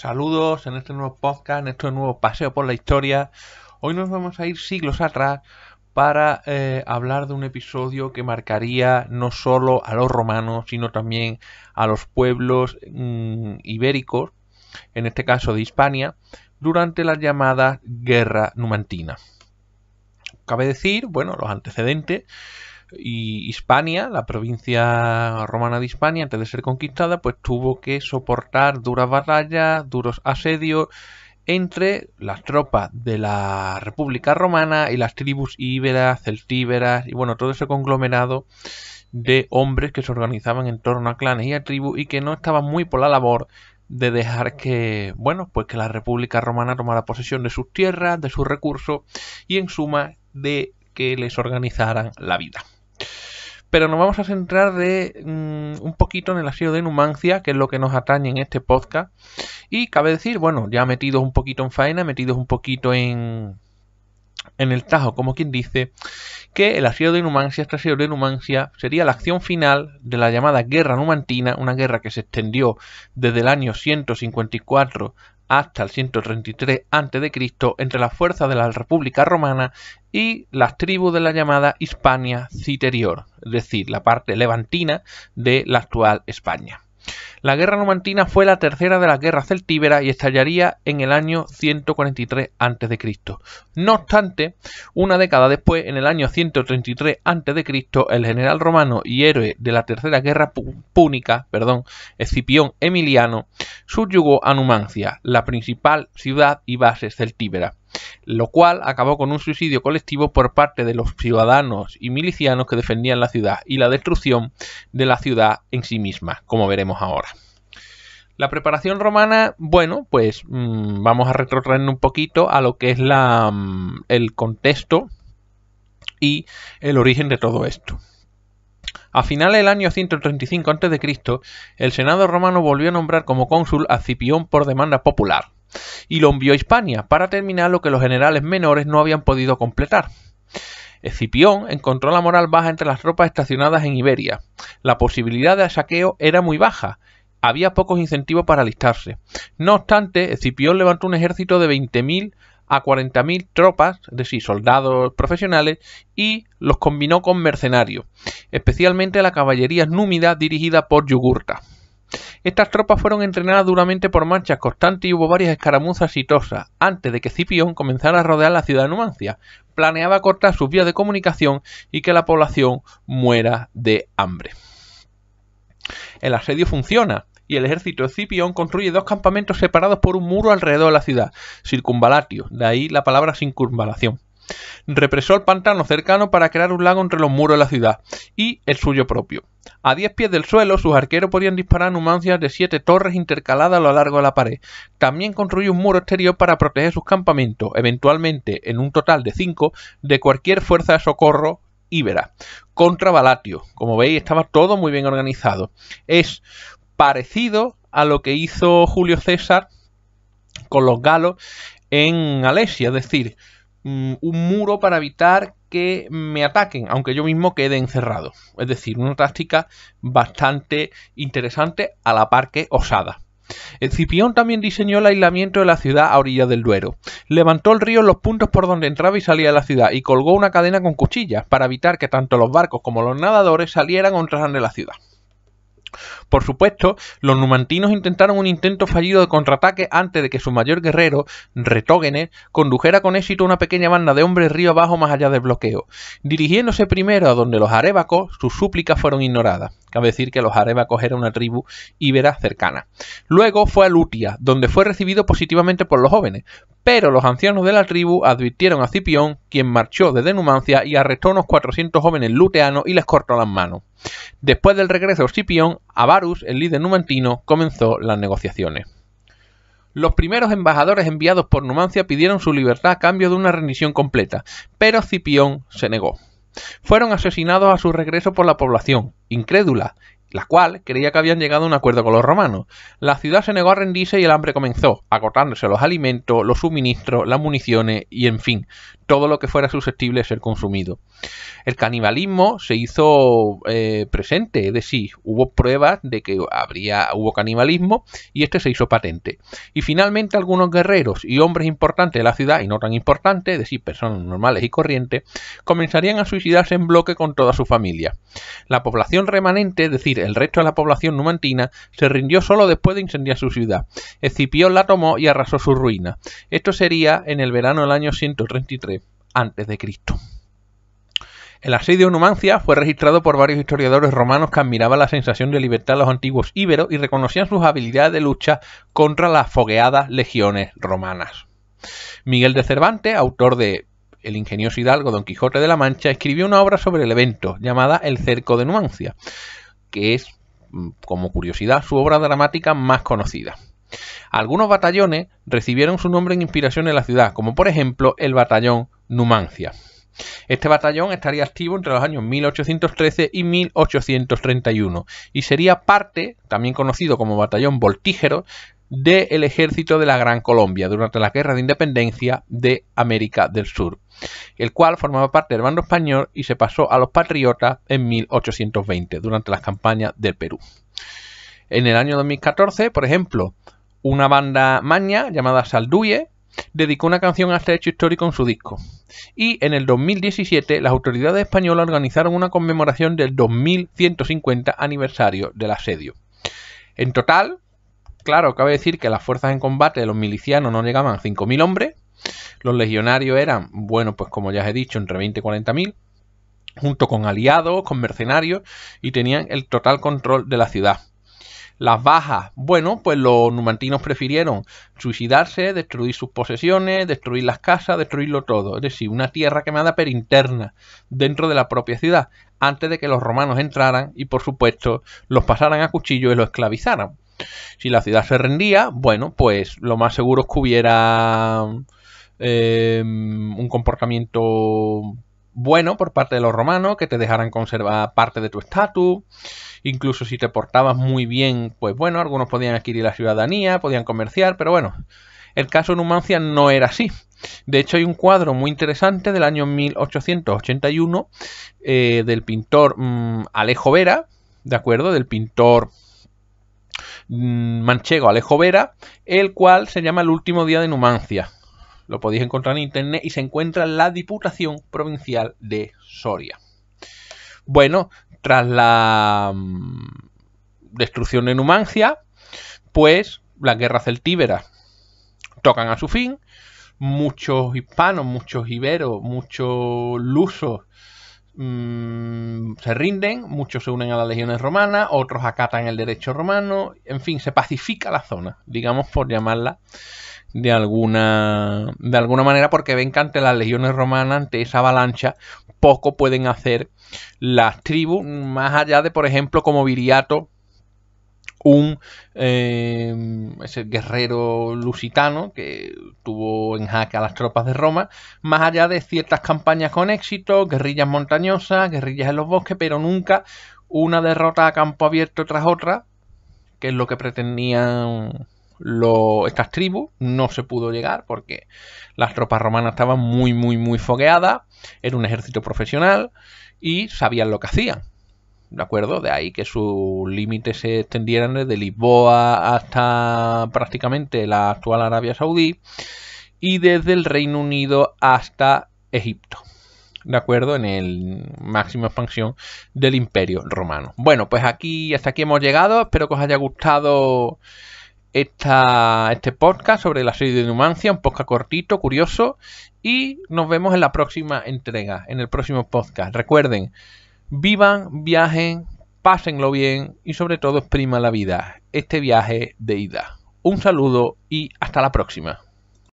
saludos en este nuevo podcast, en este nuevo paseo por la historia. Hoy nos vamos a ir siglos atrás para eh, hablar de un episodio que marcaría no solo a los romanos, sino también a los pueblos mm, ibéricos, en este caso de Hispania, durante la llamada Guerra Numantina. Cabe decir, bueno, los antecedentes, y Hispania, la provincia romana de Hispania, antes de ser conquistada, pues tuvo que soportar duras batallas, duros asedios entre las tropas de la República Romana y las tribus íberas, celtíberas y bueno, todo ese conglomerado de hombres que se organizaban en torno a clanes y a tribus y que no estaban muy por la labor de dejar que, bueno, pues que la República Romana tomara posesión de sus tierras, de sus recursos y en suma de que les organizaran la vida pero nos vamos a centrar de mm, un poquito en el asedio de Numancia, que es lo que nos atañe en este podcast. Y cabe decir, bueno, ya metidos un poquito en faena, metidos un poquito en, en el tajo, como quien dice, que el asilo de Numancia, este asedio de Numancia, sería la acción final de la llamada Guerra Numantina, una guerra que se extendió desde el año 154 hasta el 133 a.C. entre las fuerzas de la República Romana y las tribus de la llamada Hispania Citerior, es decir, la parte levantina de la actual España. La guerra numantina fue la tercera de las guerras celtíberas y estallaría en el año 143 a.C. No obstante, una década después, en el año 133 a.C., el general romano y héroe de la tercera guerra púnica, perdón, Escipión Emiliano, subyugó a Numancia, la principal ciudad y base celtíbera lo cual acabó con un suicidio colectivo por parte de los ciudadanos y milicianos que defendían la ciudad y la destrucción de la ciudad en sí misma, como veremos ahora. La preparación romana, bueno, pues mm, vamos a retrotraer un poquito a lo que es la, mm, el contexto y el origen de todo esto. A finales del año 135 a.C., el Senado romano volvió a nombrar como cónsul a Cipión por demanda popular, y lo envió a Hispania para terminar lo que los generales menores no habían podido completar. Escipión encontró la moral baja entre las tropas estacionadas en Iberia. La posibilidad de saqueo era muy baja. Había pocos incentivos para alistarse. No obstante, Escipión levantó un ejército de 20.000 a 40.000 tropas, es decir, soldados profesionales, y los combinó con mercenarios, especialmente la caballería númida dirigida por Yugurta. Estas tropas fueron entrenadas duramente por marchas constantes y hubo varias escaramuzas exitosas, antes de que Cipión comenzara a rodear la ciudad de Numancia. Planeaba cortar sus vías de comunicación y que la población muera de hambre. El asedio funciona y el ejército de Cipión construye dos campamentos separados por un muro alrededor de la ciudad, circunvalatio, de ahí la palabra circunvalación. Represó el pantano cercano para crear un lago entre los muros de la ciudad y el suyo propio. A 10 pies del suelo, sus arqueros podían disparar numancias de siete torres intercaladas a lo largo de la pared. También construyó un muro exterior para proteger sus campamentos, eventualmente en un total de cinco, de cualquier fuerza de socorro íbera contra Balatio. Como veis, estaba todo muy bien organizado. Es parecido a lo que hizo Julio César con los galos en Alesia, es decir, Mm, un muro para evitar que me ataquen, aunque yo mismo quede encerrado. Es decir, una táctica bastante interesante a la par que osada. cipión también diseñó el aislamiento de la ciudad a orillas del Duero. Levantó el río en los puntos por donde entraba y salía de la ciudad y colgó una cadena con cuchillas para evitar que tanto los barcos como los nadadores salieran o entraran de la ciudad. Por supuesto, los numantinos intentaron un intento fallido de contraataque antes de que su mayor guerrero, Retógenes, condujera con éxito una pequeña banda de hombres río abajo más allá del bloqueo. Dirigiéndose primero a donde los arébacos, sus súplicas fueron ignoradas. Cabe decir que los coger a una tribu íbera cercana. Luego fue a Lutia, donde fue recibido positivamente por los jóvenes, pero los ancianos de la tribu advirtieron a Cipión, quien marchó desde Numancia y arrestó a unos 400 jóvenes luteanos y les cortó las manos. Después del regreso de Cipión, Avarus, el líder numantino, comenzó las negociaciones. Los primeros embajadores enviados por Numancia pidieron su libertad a cambio de una rendición completa, pero Cipión se negó. Fueron asesinados a su regreso por la población, incrédula, la cual creía que habían llegado a un acuerdo con los romanos. La ciudad se negó a rendirse y el hambre comenzó, acortándose los alimentos, los suministros, las municiones y en fin, todo lo que fuera susceptible de ser consumido. El canibalismo se hizo eh, presente, es decir, hubo pruebas de que habría, hubo canibalismo y este se hizo patente. Y finalmente algunos guerreros y hombres importantes de la ciudad y no tan importantes, es decir, personas normales y corrientes, comenzarían a suicidarse en bloque con toda su familia. La población remanente, es decir, el resto de la población numantina, se rindió solo después de incendiar su ciudad. Escipión la tomó y arrasó su ruina. Esto sería en el verano del año 133 antes de Cristo El asedio de Numancia fue registrado por varios historiadores romanos que admiraban la sensación de libertad de los antiguos íberos y reconocían sus habilidades de lucha contra las fogueadas legiones romanas. Miguel de Cervantes, autor de el ingenioso hidalgo Don Quijote de la Mancha, escribió una obra sobre el evento llamada El Cerco de Numancia, que es, mm, como curiosidad, su obra dramática más conocida. Algunos batallones recibieron su nombre en inspiración en la ciudad, como por ejemplo el batallón Numancia. Este batallón estaría activo entre los años 1813 y 1831 y sería parte, también conocido como batallón voltígero, del ejército de la Gran Colombia durante la Guerra de Independencia de América del Sur, el cual formaba parte del bando español y se pasó a los patriotas en 1820 durante las campañas del Perú. En el año 2014, por ejemplo, una banda maña llamada Salduye dedicó una canción a este hecho histórico en su disco. Y en el 2017 las autoridades españolas organizaron una conmemoración del 2150 aniversario del asedio. En total, claro, cabe decir que las fuerzas en combate de los milicianos no llegaban a 5.000 hombres, los legionarios eran, bueno, pues como ya os he dicho, entre 20 y 40.000, junto con aliados, con mercenarios, y tenían el total control de la ciudad. Las bajas, bueno, pues los numantinos prefirieron suicidarse, destruir sus posesiones, destruir las casas, destruirlo todo. Es decir, una tierra quemada pero interna, dentro de la propia ciudad, antes de que los romanos entraran y, por supuesto, los pasaran a cuchillo y los esclavizaran. Si la ciudad se rendía, bueno, pues lo más seguro es que hubiera eh, un comportamiento bueno por parte de los romanos, que te dejaran conservar parte de tu estatus, incluso si te portabas muy bien, pues bueno, algunos podían adquirir la ciudadanía, podían comerciar, pero bueno, el caso de Numancia no era así. De hecho, hay un cuadro muy interesante del año 1881 eh, del pintor mm, Alejo Vera, ¿de acuerdo? Del pintor mm, manchego Alejo Vera, el cual se llama El último día de Numancia. Lo podéis encontrar en internet y se encuentra en la Diputación Provincial de Soria. Bueno, tras la mm, destrucción de Numancia, pues las guerras celtíberas tocan a su fin. Muchos hispanos, muchos iberos, muchos lusos mm, se rinden, muchos se unen a las legiones romanas, otros acatan el derecho romano, en fin, se pacifica la zona, digamos por llamarla de alguna, de alguna manera porque ven que ante las legiones romanas, ante esa avalancha, poco pueden hacer las tribus, más allá de, por ejemplo, como Viriato, un eh, ese guerrero lusitano que tuvo en jaque a las tropas de Roma, más allá de ciertas campañas con éxito, guerrillas montañosas, guerrillas en los bosques, pero nunca una derrota a campo abierto tras otra, que es lo que pretendían estas tribus. No se pudo llegar porque las tropas romanas estaban muy, muy, muy fogueadas. Era un ejército profesional y sabían lo que hacían. ¿De acuerdo? De ahí que sus límites se extendieran desde Lisboa hasta prácticamente la actual Arabia Saudí y desde el Reino Unido hasta Egipto. ¿De acuerdo? En el máximo expansión del Imperio Romano. Bueno, pues aquí hasta aquí hemos llegado. Espero que os haya gustado esta, este podcast sobre la serie de Numancia, un podcast cortito, curioso, y nos vemos en la próxima entrega, en el próximo podcast. Recuerden, vivan, viajen, pásenlo bien y sobre todo exprima la vida, este viaje de ida. Un saludo y hasta la próxima.